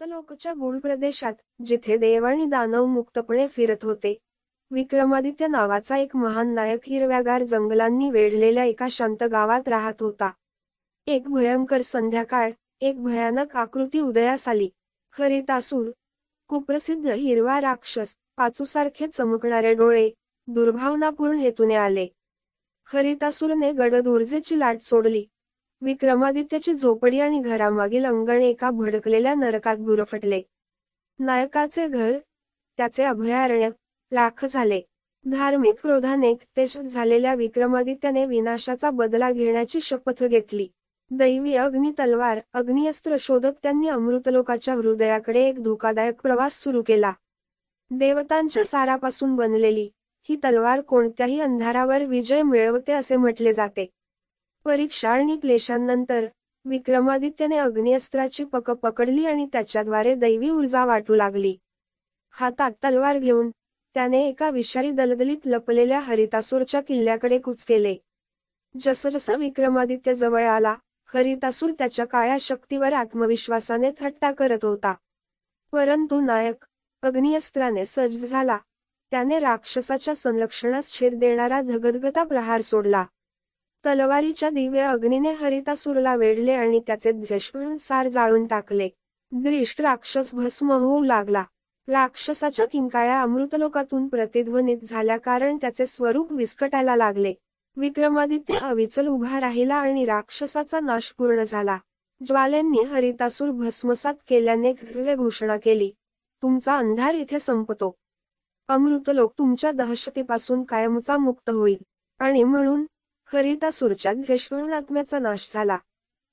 शौतलोकच्या गुळ प्रदेशात जिथे देव आणि दानव मुक्तपणे फिरत होते विक्रमादित्य नावाचा एक महान नायक हिरव्यागार जंगलांनी वेढलेल्या एका शांत गावात राहत होता एक भयंकर संध्याकाळ एक भयानक आकृती उदयास आली हरितासूर कुप्रसिद्ध हिरवा राक्षस पाचूसारखे चमकणारे डोळे दुर्भावनापूर्ण हेतूने आले हरितासूरने ऊर्जेची लाट सोडली विक्रमादित्याची झोपडी आणि घरामागील अंगण एका भडकलेल्या नरकात गुरफटले नायकाचे घर त्याचे अभयारण्य लाख झाले धार्मिक क्रोधाने तेजत झालेल्या विक्रमादित्याने विनाशाचा बदला घेण्याची शपथ घेतली दैवी अग्नि तलवार अग्निअस्त्र शोधक त्यांनी अमृतलोकाच्या हृदयाकडे एक धोकादायक प्रवास सुरू केला देवतांच्या सारापासून बनलेली ही तलवार कोणत्याही अंधारावर विजय मिळवते असे म्हटले जाते परीक्षाळणी क्लेशांनंतर विक्रमादित्यने अग्निअस्त्राची पक पकडली आणि त्याच्याद्वारे दैवी ऊर्जा वाटू लागली हातात तलवार घेऊन त्याने एका विषारी दलदलीत लपलेल्या हरितासूरच्या किल्ल्याकडे कूच केले जसजसा विक्रमादित्य जवळ आला हरितासूर त्याच्या काळ्या शक्तीवर आत्मविश्वासाने थट्टा करत होता परंतु नायक अग्नियस्त्राने सज्ज झाला त्याने राक्षसाच्या संरक्षणास छेद देणारा धगदगता प्रहार सोडला तलवारीच्या दिव्य अग्निने हरितासुरला वेढले आणि त्याचे भ्यष्ण सार जाळून टाकले दृष्ट राक्षस भस्म होऊ लागला राक्षसाच्या किंकाळ्या अमृतलोकातून प्रतिध्वनित झाल्या कारण त्याचे स्वरूप विस्कटायला लागले विक्रमादित्य अविचल उभा राहिला आणि राक्षसाचा नाश पूर्ण झाला ज्वालेंनी हरितासूर भस्मसात केल्याने घोषणा केली तुमचा अंधार इथे संपतो अमृतलोक तुमच्या दहशतीपासून कायमचा मुक्त होईल आणि म्हणून करिता सुरच्या आत्म्याचा नाश झाला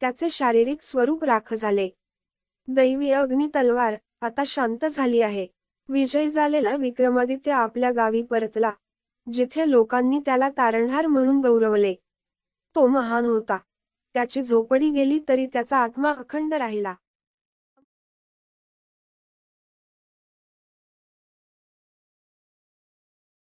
त्याचे शारीरिक स्वरूप राख झाले दैवी अग्नि तलवार आता शांत झाली आहे विजय झालेला विक्रमादित्य आपल्या गावी परतला जिथे लोकांनी त्याला तारणहार म्हणून गौरवले तो महान होता त्याची झोपडी गेली तरी त्याचा आत्मा अखंड राहिला